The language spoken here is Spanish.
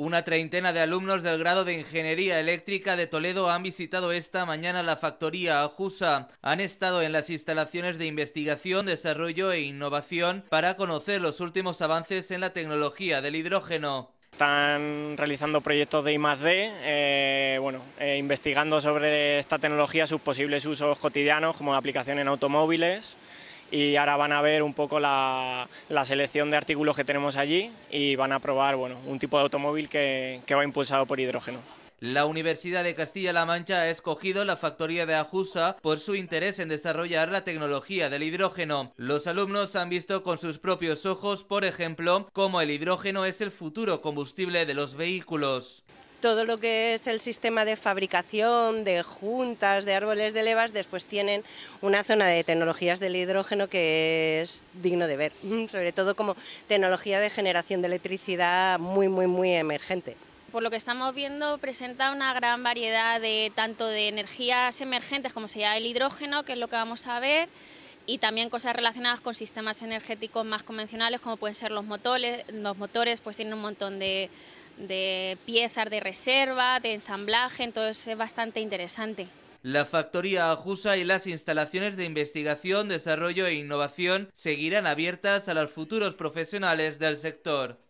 Una treintena de alumnos del grado de Ingeniería Eléctrica de Toledo han visitado esta mañana la factoría Ajusa. Han estado en las instalaciones de investigación, desarrollo e innovación para conocer los últimos avances en la tecnología del hidrógeno están realizando proyectos de I+.D., eh, bueno, eh, investigando sobre esta tecnología, sus posibles usos cotidianos, como la aplicación en automóviles, y ahora van a ver un poco la, selección de artículos que tenemos allí y van a probar bueno, un tipo de automóvil que, que va impulsado por hidrógeno. La Universidad de Castilla-La Mancha ha escogido la factoría de Ajusa por su interés en desarrollar la tecnología del hidrógeno. Los alumnos han visto con sus propios ojos, por ejemplo, cómo el hidrógeno es el futuro combustible de los vehículos todo lo que es el sistema de fabricación, de juntas, de árboles de levas, después tienen una zona de tecnologías del hidrógeno que es digno de ver, sobre todo como tecnología de generación de electricidad muy, muy, muy emergente. Por lo que estamos viendo, presenta una gran variedad de tanto de energías emergentes como sea el hidrógeno, que es lo que vamos a ver, y también cosas relacionadas con sistemas energéticos más convencionales, como pueden ser los motores. Los motores pues tienen un montón de, de piezas de reserva, de ensamblaje, entonces es bastante interesante. La factoría Ajusa y las instalaciones de investigación, desarrollo e innovación seguirán abiertas a los futuros profesionales del sector.